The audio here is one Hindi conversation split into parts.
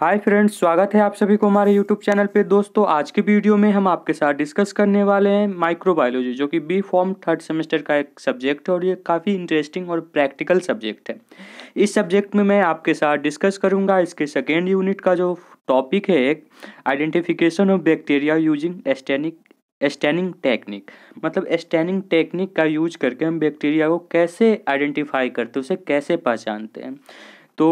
हाय फ्रेंड्स स्वागत है आप सभी को हमारे यूट्यूब चैनल पे दोस्तों आज के वीडियो में हम आपके साथ डिस्कस करने वाले हैं माइक्रोबायोलॉजी जो कि बी फॉर्म थर्ड सेमेस्टर का एक सब्जेक्ट है और ये काफ़ी इंटरेस्टिंग और प्रैक्टिकल सब्जेक्ट है इस सब्जेक्ट में मैं आपके साथ डिस्कस करूंगा इसके सेकेंड यूनिट का जो टॉपिक है एक आइडेंटिफिकेशन ऑफ बैक्टीरिया यूजिंग एस्टेनिक स्टैनिंग टेक्निक मतलब स्टैनिंग टेक्निक का यूज करके हम बैक्टीरिया को कैसे आइडेंटिफाई करते हैं उसे कैसे पहचानते हैं तो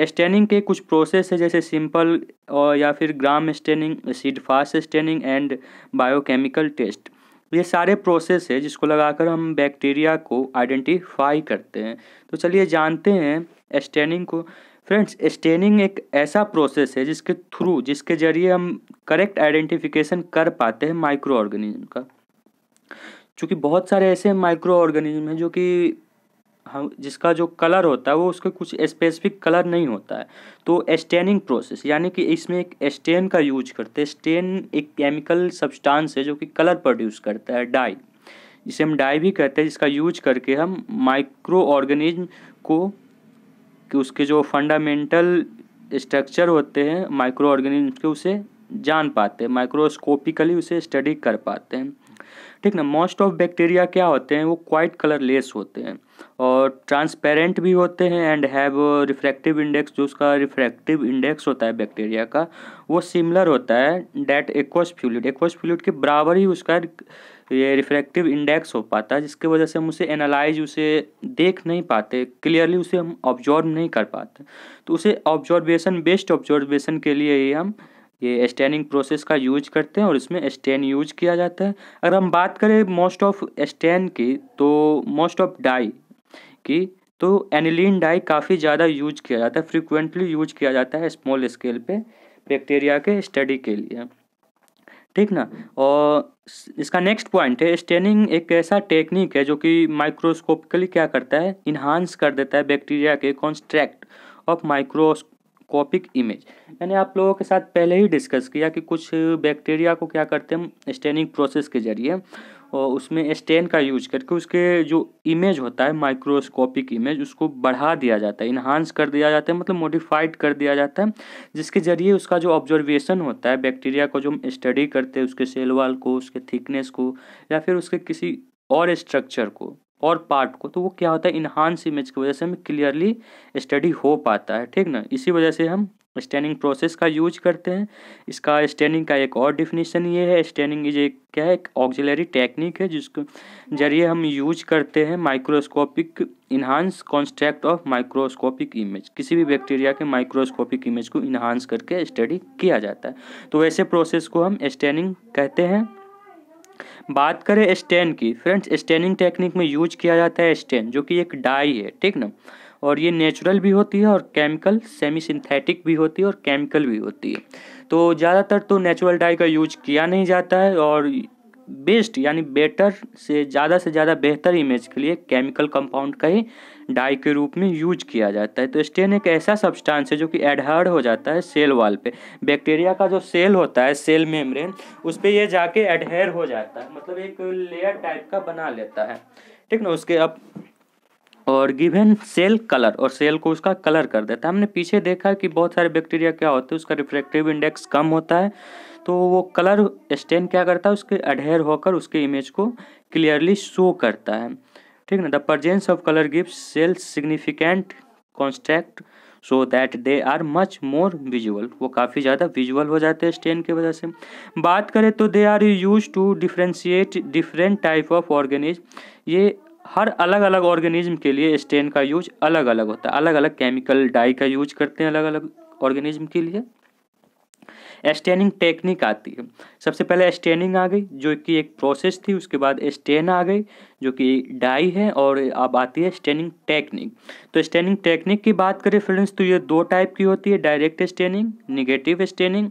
स्टेनिंग के कुछ प्रोसेस है जैसे सिंपल और या फिर ग्राम स्टेनिंग सीड fast staining and biochemical test ये सारे प्रोसेस है जिसको लगाकर हम बैक्टीरिया को आइडेंटिफाई करते हैं तो चलिए जानते हैं स्टेनिंग को फ्रेंड्स स्टेनिंग एक ऐसा प्रोसेस है जिसके थ्रू जिसके जरिए हम करेक्ट आइडेंटिफिकेशन कर पाते हैं माइक्रो ऑर्गेनिज्म का चूँकि बहुत सारे ऐसे माइक्रो ऑर्गेनिज्म हैं जो कि हम जिसका जो कलर होता है वो उसके कुछ स्पेसिफिक कलर नहीं होता है तो स्टेनिंग प्रोसेस यानी कि इसमें एक स्टेन का यूज करते हैं स्टेन एक केमिकल सब्सटेंस है जो कि कलर प्रोड्यूस करता है डाई जिसे हम डाई भी कहते हैं जिसका यूज करके हम माइक्रो ऑर्गेनिज्म को कि उसके जो फंडामेंटल स्ट्रक्चर होते हैं माइक्रो ऑर्गेनिज्म के उसे जान पाते हैं माइक्रोस्कोपिकली उसे स्टडी कर पाते हैं ठीक ना मोस्ट ऑफ बैक्टीरिया क्या होते हैं वो क्वाइट कलरलेस होते हैं और ट्रांसपेरेंट भी होते हैं एंड हैव रिफ्रैक्टिव इंडेक्स जो उसका रिफ्रैक्टिव इंडेक्स होता है बैक्टीरिया का वो सिमिलर होता है that aqueous fluid aqueous fluid के बराबर ही उसका ये रिफ्रैक्टिव इंडेक्स हो पाता है जिसकी वजह से हम उसे एनालाइज उसे देख नहीं पाते क्लियरली उसे हम ऑब्जॉर्व नहीं कर पाते तो उसे ऑब्जॉर्वेशन बेस्ड ऑब्जॉर्वेशन के लिए ही हम ये स्टेनिंग प्रोसेस का यूज करते हैं और इसमें स्टेन यूज किया जाता है अगर हम बात करें मोस्ट ऑफ स्टेन की तो मोस्ट ऑफ डाई की तो एनिलीन डाई काफ़ी ज़्यादा यूज किया जाता है फ्रिक्वेंटली यूज किया जाता है स्मॉल स्केल पे बैक्टीरिया के स्टडी के लिए ठीक ना और इसका नेक्स्ट पॉइंट है स्टेनिंग एक ऐसा टेक्निक है जो कि माइक्रोस्कोपिकली क्या करता है इन्हांस कर देता है बैक्टीरिया के contrast of microscopic image मैंने आप लोगों के साथ पहले ही डिस्कस किया कि कुछ बैक्टीरिया को क्या करते हैं स्टेनिंग प्रोसेस के जरिए और उसमें स्टेन का यूज करके उसके जो इमेज होता है माइक्रोस्कोपिक इमेज उसको बढ़ा दिया जाता है इन्हांस कर दिया जाता है मतलब मॉडिफाइड कर दिया जाता है जिसके जरिए उसका जो ऑब्जर्वेशन होता है बैक्टीरिया को जो हम स्टडी करते हैं उसके सेल वाल को उसके थिकनेस को या फिर उसके किसी और स्ट्रक्चर को और पार्ट को तो वो क्या होता है इन्हांस इमेज की वजह से हमें क्लियरली स्टडी हो पाता है ठीक ना इसी वजह से हम स्टैनिंग प्रोसेस का यूज करते हैं इसका स्टैनिंग का एक और डिफिनेशन ये है स्टैनिंग इज एक क्या है एक ऑक्जिलरी टेक्निक है जिसको जरिए हम यूज करते हैं microscopic enhance contrast of microscopic image किसी भी बैक्टीरिया के माइक्रोस्कोपिक इमेज को इन्हांस करके स्टडी किया जाता है तो वैसे प्रोसेस को हम स्टैनिंग कहते हैं बात करें स्टेन की फ्रेंड्स स्टेनिंग टेक्निक में यूज किया जाता है स्टेन जो कि एक डाई है ठीक ना और ये नेचुरल भी होती है और केमिकल सेमी सिंथेटिक भी होती है और केमिकल भी होती है तो ज़्यादातर तो नेचुरल डाई का यूज किया नहीं जाता है और बेस्ट यानी बेटर से ज़्यादा से ज़्यादा बेहतर इमेज के लिए केमिकल कंपाउंड का ही डाई के रूप में यूज किया जाता है तो स्टेन एक ऐसा सब्सटेंस है जो कि एडहर्ड हो जाता है सेल वॉल पे बैक्टीरिया का जो सेल होता है सेल मेम्ब्रेन उस पर यह जाके एडहेयर हो जाता है मतलब एक लेयर टाइप का बना लेता है ठीक ना उसके अब और गिवन सेल कलर और सेल को उसका कलर कर देता है हमने पीछे देखा कि बहुत सारे बैक्टीरिया क्या होते हैं उसका रिफ्रेक्टिव इंडेक्स कम होता है तो वो कलर स्टेन क्या करता है उसके अडेयर होकर उसके इमेज को क्लियरली शो करता है ठीक ना the presence of colour gives cell significant contrast so that they are much more visual वो काफ़ी ज़्यादा विजुअल हो जाते हैं स्टेन की वजह से बात करें तो they are use to differentiate different type of organism ये हर अलग अलग ऑर्गेनिज्म के लिए स्टेन का यूज अलग अलग होता है अलग अलग केमिकल डाई का यूज करते हैं अलग अलग ऑर्गेनिज्म के लिए स्टेनिंग टेक्निक आती है सबसे पहले स्टेनिंग आ गई जो कि एक प्रोसेस थी उसके बाद स्टेन आ गई जो कि डाई है और अब आती है स्टेनिंग टेक्निक तो स्टेनिंग टेक्निक की बात करें फ्रेंड्स तो ये दो टाइप की होती है direct staining negative staining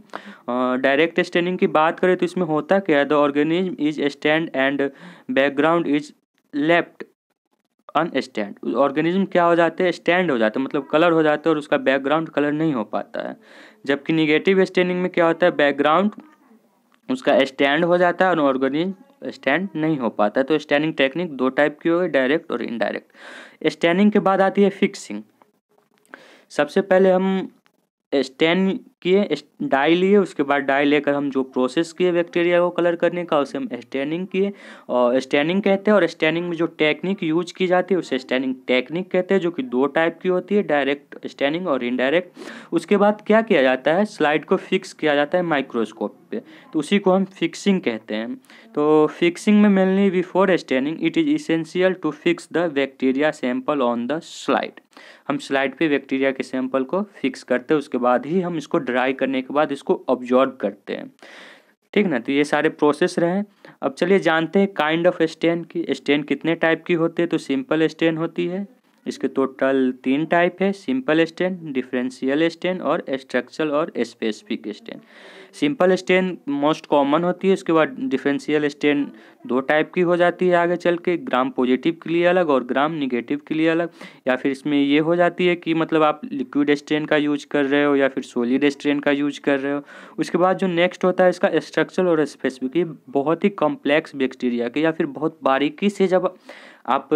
direct staining की बात करें तो इसमें होता क्या है the organism is stained and background is left unstained organism क्या हो जाते हैं स्टैंड हो जाते हैं मतलब कलर हो जाते हैं और उसका बैकग्राउंड कलर नहीं हो पाता है जबकि निगेटिव स्टैंडिंग में क्या होता है बैकग्राउंड उसका स्टैंड हो जाता है और ऑर्गेनिज्म स्टैंड नहीं हो पाता है तो स्टैंडिंग टेक्निक दो टाइप की हो गई डायरेक्ट और इनडायरेक्ट स्टैंडिंग के बाद आती है फिक्सिंग सबसे पहले हम स्टैंड किए डाई लिए उसके बाद डाई लेकर हम जो प्रोसेस किए बैक्टीरिया को कलर करने का उसे हम स्टैनिंग किए और स्टैनिंग कहते हैं और स्टैनिंग में जो टेक्निक यूज की जाती है उसे स्टैनिंग टेक्निक कहते हैं जो कि दो टाइप की होती है डायरेक्ट स्टैनिंग और इनडायरेक्ट उसके बाद क्या किया जाता है स्लाइड को फिक्स किया जाता है माइक्रोस्कोप पे तो उसी को हम फिक्सिंग कहते हैं तो फिक्सिंग में mainly before staining it is essential to fix the bacteria sample on the slide हम स्लाइड पे बैक्टीरिया के सैंपल को फिक्स करते हैं उसके बाद ही हम इसको ड्राई करने के बाद इसको ऑब्जॉर्व करते हैं ठीक ना तो ये सारे प्रोसेस रहे अब चलिए जानते हैं काइंड ऑफ स्टेन की स्टेन कितने टाइप की तो होती है तो सिंपल स्टेन होती है इसके टोटल तीन टाइप है सिंपल स्टेन डिफरेंशियल स्टेन और स्ट्रक्चरल और specific stain simple stain most common होती है उसके बाद डिफरेंशियल स्टेन दो टाइप की हो जाती है आगे चल के ग्राम पॉजिटिव के लिए अलग और ग्राम निगेटिव के लिए अलग या फिर इसमें ये हो जाती है कि मतलब आप लिक्विड स्ट्रेन का यूज कर रहे हो या फिर सोलिड स्ट्रेन का यूज कर रहे हो उसके बाद जो नेक्स्ट होता है इसका स्ट्रक्चरल और स्पेसिफिक ये बहुत ही कॉम्प्लेक्स बैक्टीरिया के या फिर बहुत बारीकी से जब आप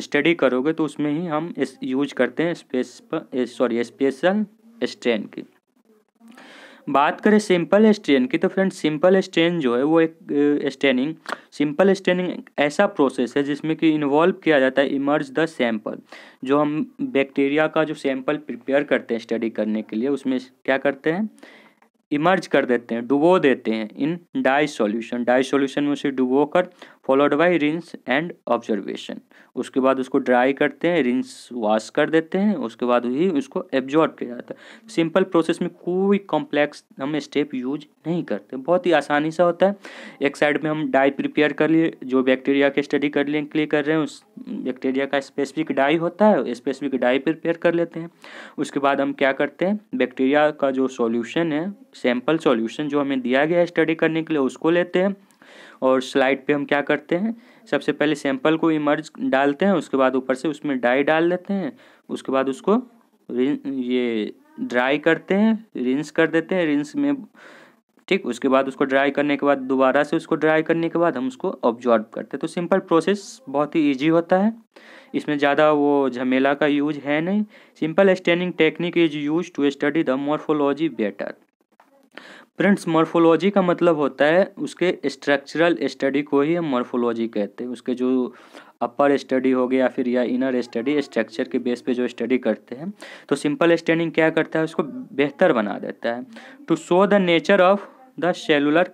स्टडी करोगे तो उसमें ही हम इस यूज करते हैं स्पेस सॉरी स्पेशल स्ट्रेन की बात करें सिंपल स्ट्रेन की तो फ्रेंड सिंपल स्ट्रेन जो है वो एक स्टेनिंग सिंपल स्टेनिंग ऐसा प्रोसेस है जिसमें कि इन्वॉल्व किया जाता है इमर्ज द सैंपल जो हम बैक्टीरिया का जो सैंपल प्रिपेयर करते हैं स्टडी करने के लिए उसमें क्या करते हैं इमर्ज कर देते हैं डुबो देते हैं in dye solution dye solution में उसे डुबो कर followed by rinse and observation उसके बाद उसको ड्राई करते हैं रिंस वॉश कर देते हैं उसके बाद ही उसको एब्जॉर्ब किया जाता है सिंपल प्रोसेस में कोई कॉम्प्लेक्स हम स्टेप यूज नहीं करते बहुत ही आसानी सा होता है एक साइड में हम डाई प्रिपेयर कर लिए जो बैक्टीरिया के स्टडी करने के लिए कर रहे हैं उस बैक्टीरिया का स्पेसिफिक डाई होता है स्पेसिफिक डाई प्रिपेयर कर लेते हैं उसके बाद हम क्या करते हैं बैक्टीरिया का जो सॉल्यूशन है सैंपल सॉल्यूशन जो हमें दिया गया है स्टडी करने के लिए उसको लेते हैं और स्लाइड पे हम क्या करते हैं सबसे पहले सैंपल को इमर्ज डालते हैं उसके बाद ऊपर से उसमें डाई डाल देते हैं उसके बाद उसको ये ड्राई करते हैं रिंस कर देते हैं रिंस में ठीक उसके बाद उसको ड्राई करने के बाद दोबारा से उसको ड्राई करने के बाद हम उसको ऑब्जॉर्व करते हैं तो सिंपल प्रोसेस बहुत ही ईजी होता है इसमें ज़्यादा वो झमेला का यूज है नहीं simple staining technique is use to study the morphology better friends morphology का मतलब होता है उसके स्ट्रक्चरल स्टडी को ही हम मॉर्फोलॉजी कहते हैं उसके जो अपर स्टडी हो गया फिर या इनर स्टडी स्ट्रक्चर के बेस पे जो स्टडी करते हैं तो सिंपल स्टैंडिंग क्या करता है उसको बेहतर बना देता है to show the nature of the cellular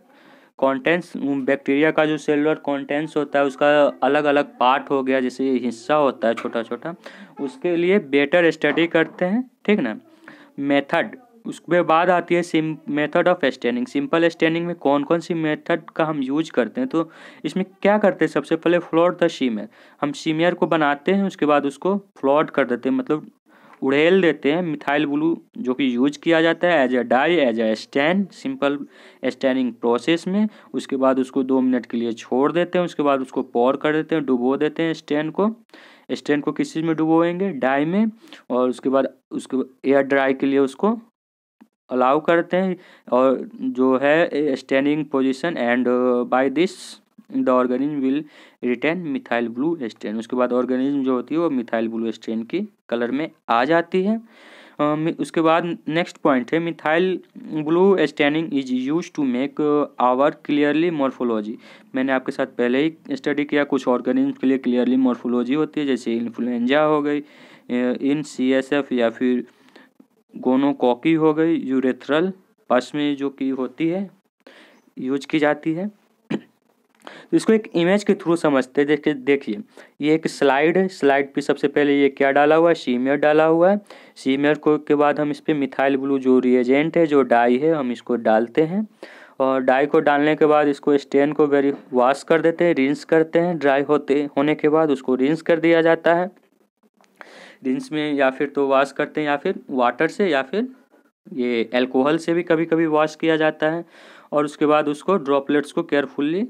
contents bacteria का जो सेलुलर कॉन्टेंट्स होता है उसका अलग अलग पार्ट हो गया जैसे हिस्सा होता है छोटा छोटा उसके लिए बेटर स्टडी करते हैं ठीक ना मेथड उसके बाद आती है सिम method of staining simple staining में कौन कौन सी मेथड का हम यूज करते हैं तो इसमें क्या करते हैं सबसे पहले फ्लॉट द सीमेर हम सीमेर को बनाते हैं उसके बाद उसको फ्लॉट कर देते हैं मतलब उड़ेल देते हैं मिथाइल ब्लू जो कि यूज किया जाता है as a dye as a stain simple staining process में उसके बाद उसको दो मिनट के लिए छोड़ देते हैं उसके बाद उसको पौर कर देते हैं डुबो देते हैं स्टैंड को स्टैंड को किस चीज़ में डुबोएंगे डाई में और उसके बाद उसके एयर ड्राई के लिए उसको अलाउ करते हैं और जो है staining position and by this the organism will retain methyl blue stain उसके बाद ऑर्गेनिज्म जो होती है वो मिथाइल ब्लू स्टेन की कलर में आ जाती है उसके बाद नेक्स्ट पॉइंट है methyl blue staining is use to make our clearly morphology मैंने आपके साथ पहले ही स्टडी किया कुछ ऑर्गेनिज्म के लिए क्लियरली मॉर्फोलॉजी होती है जैसे इन्फ्लुएंजा हो गई इन सी एस एफ या फिर गोनोकॉकी हो गई यूरेथ्रल में जो की होती है यूज की जाती है तो इसको एक इमेज के थ्रू समझते हैं देखिए देखिए ये एक स्लाइड है स्लाइड पे सबसे पहले ये क्या डाला हुआ है सीमियर डाला हुआ है सीमियर को के बाद हम इस पर मिथाइल ब्लू जो रिएजेंट है जो डाई है हम इसको डालते हैं और डाई को डालने के बाद इसको स्टेन को वेरी वॉश कर देते हैं रिंस करते हैं ड्राई होते होने के बाद उसको रिंस कर दिया जाता है रिंस में या फिर तो वॉश करते हैं या फिर वाटर से या फिर ये एल्कोहल से भी कभी कभी वॉश किया जाता है और उसके बाद उसको ड्रॉपलेट्स को केयरफुल्ली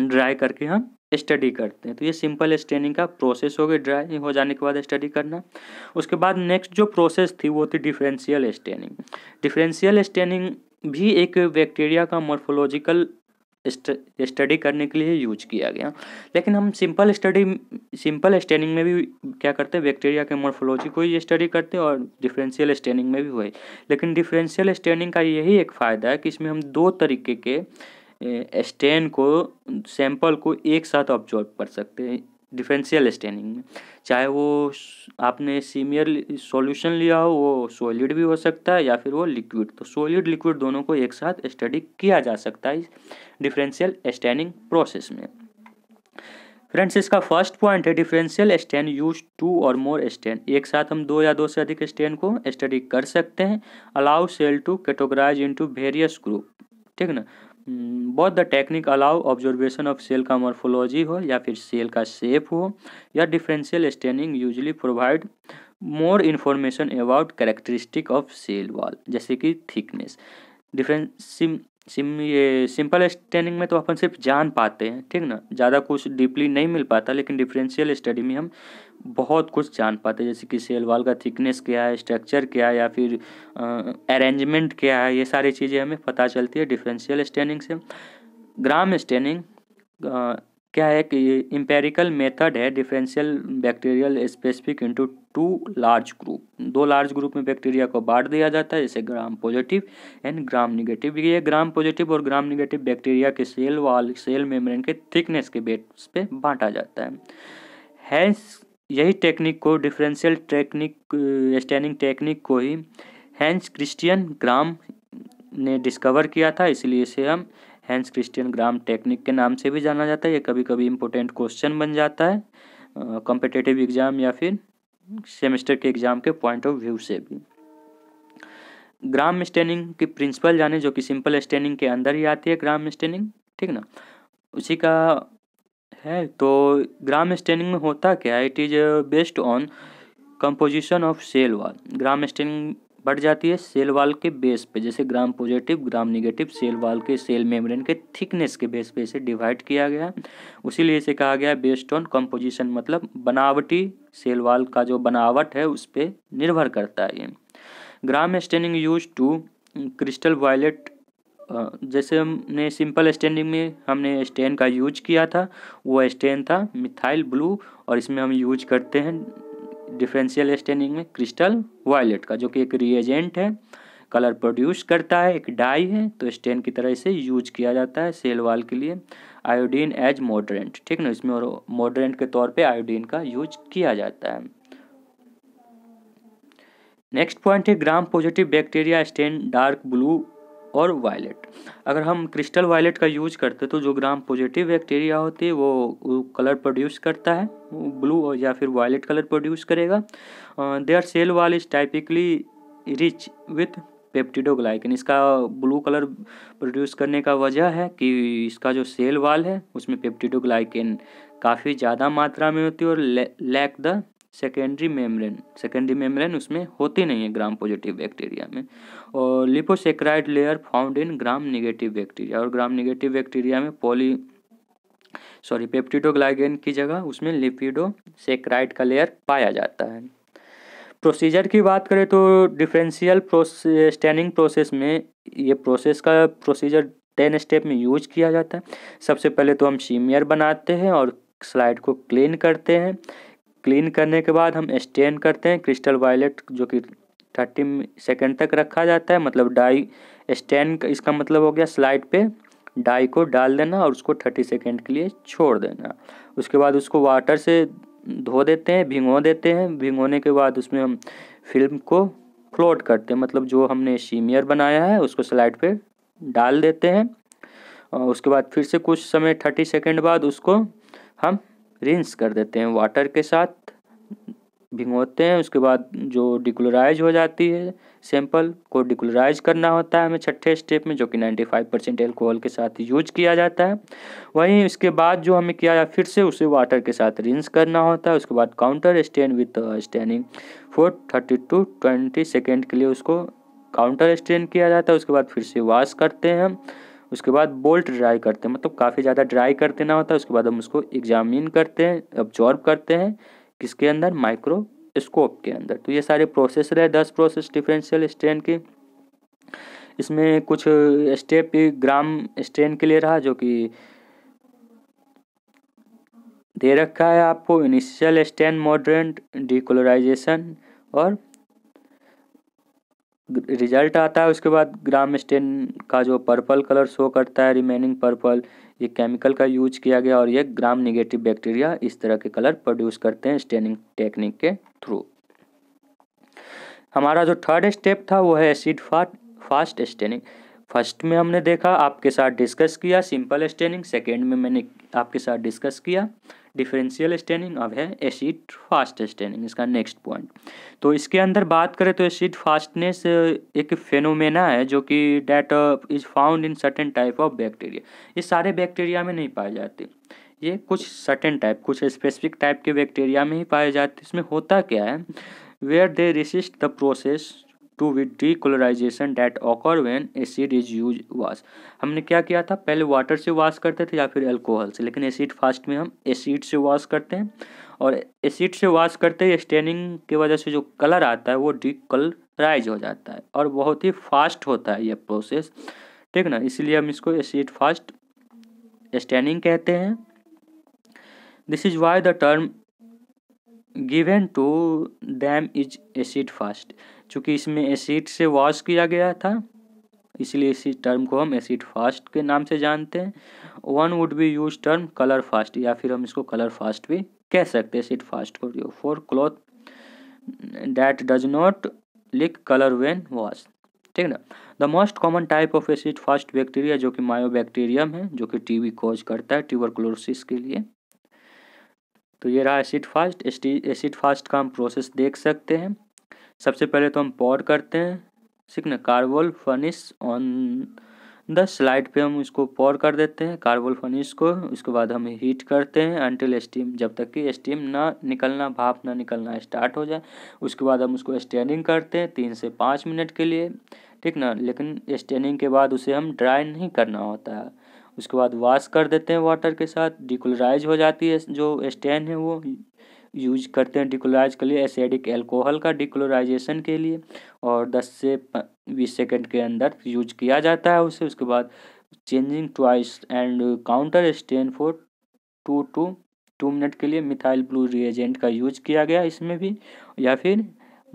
ड्राई करके हम स्टडी करते हैं तो ये सिंपल स्टेनिंग का प्रोसेस हो गया ड्राई हो जाने के बाद स्टडी करना उसके बाद नेक्स्ट जो प्रोसेस थी वो थी डिफरेंशियल स्टेनिंग डिफरेंशियल स्टेनिंग भी एक बैक्टीरिया का मॉर्फोलॉजिकल स्टडी करने के लिए यूज किया गया लेकिन हम सिंपल स्टडी सिंपल स्टेनिंग में भी क्या करते हैं बैक्टीरिया के मोर्फोलॉजी को ही स्टडी करते हैं और डिफरेंशियल स्टेनिंग में भी हुए लेकिन डिफरेंशियल स्टेनिंग का यही एक फ़ायदा है कि इसमें हम दो तरीके के स्टेन को सैंपल को एक साथ ऑब्जॉर्व कर सकते हैं डिफरेंशियल स्टेनिंग में चाहे वो आपने सीमियर सॉल्यूशन लिया हो वो सॉलिड भी हो सकता है या फिर वो लिक्विड तो सॉलिड लिक्विड दोनों को एक साथ स्टडी किया जा सकता है इस डिफरेंशियल स्टेनिंग प्रोसेस में फ्रेंड्स इसका फर्स्ट पॉइंट है डिफरेंशियल स्टैंड यूज टू और मोर स्टैंड एक साथ हम दो या दो से अधिक स्टैंड को स्टडी कर सकते हैं allow cell to categorize into various group ठीक ना बहुत the technique allow observation of cell का मॉर्फोलॉजी हो या फिर सेल का शेप हो या differential staining usually provide more information about characteristic of cell wall जैसे कि थिकनेस डिफरेंस सिम ये सिंपल स्टैंडिंग में तो अपन सिर्फ जान पाते हैं ठीक ना ज़्यादा कुछ डीपली नहीं मिल पाता लेकिन डिफरेंशियल स्टडी में हम बहुत कुछ जान पाते हैं जैसे कि सेल वाल का थिकनेस क्या है स्ट्रक्चर क्या है या फिर अरेंजमेंट क्या है ये सारी चीज़ें हमें पता चलती है डिफरेंशियल स्टैंडिंग से ग्राम स्टैंडिंग क्या है कि इम्पेरिकल मेथड है differential bacterial specific into two large group दो लार्ज ग्रुप में बैक्टीरिया को बांट दिया जाता है जैसे Gram positive and Gram negative ये ग्राम पॉजिटिव और ग्राम निगेटिव बैक्टीरिया के सेल वाल सेल मेम्ब्रेन के थिकनेस के बेस पे बांटा जाता है हैंस यही टेक्निक को डिफरेंशियल टेक्निक स्टैनिंग टेक्निक को ही हैंस क्रिस्टियन ग्राम ने डिस्कवर किया था इसलिए इसे हम हैंस क्रिस्टियन ग्राम टेक्निक के नाम से भी जाना जाता है ये कभी कभी इंपॉर्टेंट क्वेश्चन बन जाता है कॉम्पिटेटिव एग्जाम या फिर सेमेस्टर के एग्ज़ाम के पॉइंट ऑफ व्यू से भी ग्राम स्टैंडिंग की प्रिंसिपल जाने जो कि सिंपल स्टैंडिंग के अंदर ही आती है ग्राम स्टैंडिंग ठीक ना उसी का है तो ग्राम स्टैंडिंग में होता क्या it is based on composition of cell wall Gram staining बढ़ जाती है सेल वाल के बेस पे जैसे Gram positive Gram negative cell wall के सेल मेम्ब्रेन के थिकनेस के बेस पे इसे डिवाइड किया गया है उसीलिए इसे कहा गया है बेस्ड ऑन कंपोजिशन मतलब बनावटी सेल वाल का जो बनावट है उस पर निर्भर करता है ये Gram staining use to crystal violet जैसे हमने सिंपल स्टैंडिंग में हमने स्टेन का यूज किया था वो स्टेन था मिथाइल ब्लू और इसमें हम यूज करते हैं डिफरेंशियल स्टेनिंग में क्रिस्टल वायलेट का जो कि एक रिएजेंट है कलर प्रोड्यूस करता है एक डाई है तो स्टेन की तरह इसे यूज किया जाता है सेल वाल के लिए आयोडीन एज मॉडरेंट ठीक ना इसमें और मॉडरेंट के तौर पे आयोडीन का यूज किया जाता है नेक्स्ट पॉइंट है ग्राम positive bacteria stain dark blue और वायलेट अगर हम क्रिस्टल वायलेट का यूज करते तो जो ग्राम पॉजिटिव बैक्टीरिया होती है वो कलर प्रोड्यूस करता है ब्लू या फिर वायलेट कलर प्रोड्यूस करेगा their cell wall is typically rich with peptidoglycan इसका ब्लू कलर प्रोड्यूस करने का वजह है कि इसका जो सेल वाल है उसमें पेप्टिडोग्लाइकन काफ़ी ज़्यादा मात्रा में होती है और lack the secondary membrane secondary membrane उसमें होती नहीं है ग्राम पॉजिटिव बैक्टीरिया में और liposaccharide layer found in gram negative bacteria और ग्राम निगेटिव बैक्टीरिया में पॉली सॉरी पेप्टिडोग्लाइगेन की जगह उसमें लिपिडो सेक्राइड का लेयर पाया जाता है प्रोसीजर की बात करें तो डिफरेंशियल प्रोसे स्टैनिंग प्रोसेस में ये प्रोसेस का प्रोसीजर टेन स्टेप में यूज किया जाता है सबसे पहले तो हम सीमियर बनाते हैं और स्लाइड को क्लीन करते हैं क्लीन करने के बाद हम स्टेन करते हैं क्रिस्टल वायलेट जो कि थर्टी सेकेंड तक रखा जाता है मतलब डाई स्टेन इसका मतलब हो गया स्लाइड पे डाई को डाल देना और उसको थर्टी सेकेंड के लिए छोड़ देना उसके बाद उसको वाटर से धो देते हैं भिंगो देते हैं भिंगोने के बाद उसमें हम फिल्म को फ्लोट करते हैं मतलब जो हमने सीमियर बनाया है उसको स्लाइड पे डाल देते हैं और उसके बाद फिर से कुछ समय थर्टी सेकेंड बाद उसको हम रिंस कर देते हैं वाटर के साथ भिगोते हैं उसके बाद जो डिक्लोराइज हो जाती है सैंपल को डिक्लोराइज करना होता है हमें छठे स्टेप में जो कि 95 परसेंट एल्कोहल के साथ यूज किया जाता है वहीं इसके बाद जो हमें किया जाए फिर से उसे वाटर के साथ रिंस करना होता है उसके बाद counter stand with standing four thirty two twenty second के लिए उसको काउंटर स्टैंड किया जाता है उसके बाद फिर से वॉश करते हैं उसके बाद बोल्ट ड्राई करते हैं मतलब काफ़ी ज़्यादा ड्राई कर देना होता है उसके बाद हम उसको एग्जामिन करते हैं ऑब्जॉर्व करते हैं किसके अंदर माइक्रोस्कोप के अंदर तो ये सारे प्रोसेस रहे दस प्रोसेस डिफरेंशियल स्ट्रेन के इसमें कुछ स्टेप ग्राम स्ट्रेन के लिए रहा जो कि दे रखा है आपको इनिशियल स्टेन मॉडर्न डिकोलराइजेशन और रिजल्ट आता है उसके बाद ग्राम स्टेन का जो पर्पल कलर शो करता है रिमेनिंग पर्पल ये केमिकल का यूज किया गया और ये ग्राम निगेटिव बैक्टीरिया इस तरह के कलर प्रोड्यूस करते हैं स्टेनिंग टेक्निक के थ्रू हमारा जो थर्ड स्टेप था वो है acid fast fast staining first में हमने देखा आपके साथ डिस्कस किया सिंपल स्टेनिंग सेकेंड में मैंने आपके साथ डिस्कस किया डिफरेंशियल स्टेनिंग अब है एसिड फास्ट स्टेनिंग इसका नेक्स्ट पॉइंट तो इसके अंदर बात करें तो एसिड फास्टनेस एक फेनोमेना है जो कि that is found in certain type of bacteria ये सारे बैक्टीरिया में नहीं पाए जाते ये कुछ सर्टेन टाइप कुछ स्पेसिफिक टाइप के बैक्टीरिया में ही पाए जाते इसमें होता क्या है where they resist the process to with decolourisation that occur when acid is use wash हमने क्या किया था पहले वाटर से वाश करते थे या फिर अल्कोहल से लेकिन एसिड फास्ट में हम एसिड से वाश करते हैं और एसिड से वाश करते ही स्टेनिंग की वजह से जो कलर आता है वो डीकलराइज हो जाता है और बहुत ही फास्ट होता है ये प्रोसेस ठीक ना इसलिए हम इसको एसिड फास्ट स्टेनिंग कहते हैं this is why the term given to them is acid fast चूँकि इसमें एसिड से वॉश किया गया था इसलिए इसी टर्म को हम एसिड फास्ट के नाम से जानते हैं one would be use term colour fast या फिर हम इसको कलर फास्ट भी कह सकते हैं एसिड फास्ट को for cloth that does not leak colour when wash ठीक ना the most common type of acid fast bacteria जो कि मायोबैक्टीरियम है जो कि वी कॉज करता है ट्यूबरकुलोसिस के लिए तो ये रहा एसिड फास्ट एसिड फास्ट का हम प्रोसेस देख सकते हैं सबसे पहले तो हम पॉर करते हैं ठीक ना कार्बोल फनिश ऑन द स्लाइड पे हम इसको पॉर कर देते हैं कार्बोल फनिश को उसके बाद हम हीट करते हैं अनटिल स्टीम जब तक कि स्टीम ना निकलना भाप ना निकलना स्टार्ट हो जाए उसके बाद हम उसको स्टैंडिंग करते हैं तीन से पाँच मिनट के लिए ठीक ना लेकिन स्टैंडिंग के बाद उसे हम ड्राई नहीं करना होता है उसके बाद वॉश कर देते हैं वाटर के साथ डिकुलराइज हो जाती है जो स्टैंड है वो यूज करते हैं डिक्लोराइज के लिए एसिडिक एल्कोहल का डिक्लोराइजेशन के लिए और 10 से 20 सेकंड के अंदर यूज किया जाता है उसे उसके बाद changing twice and counter stain for two two two minute के लिए मिथाइल ब्लू रिएजेंट का यूज किया गया इसमें भी या फिर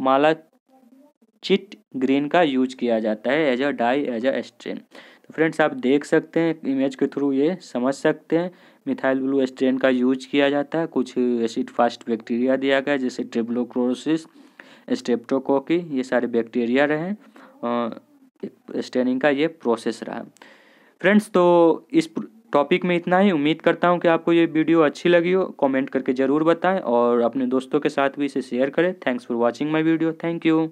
माला चिट ग्रीन का यूज किया जाता है as a dye as a strain तो फ्रेंड्स आप देख सकते हैं इमेज के थ्रू ये समझ सकते हैं मिथाइल ब्लू स्ट्रेन का यूज किया जाता है कुछ एसिड फास्ट बैक्टीरिया दिया गया जैसे ट्रिब्लोक्रोसिस स्टेप्टोकोकी ये सारे बैक्टीरिया रहे स्ट्रेनिंग का ये प्रोसेस रहा फ्रेंड्स तो इस टॉपिक में इतना ही उम्मीद करता हूँ कि आपको ये वीडियो अच्छी लगी हो कमेंट करके ज़रूर बताएं और अपने दोस्तों के साथ भी इसे शेयर करें thanks for watching my video thank you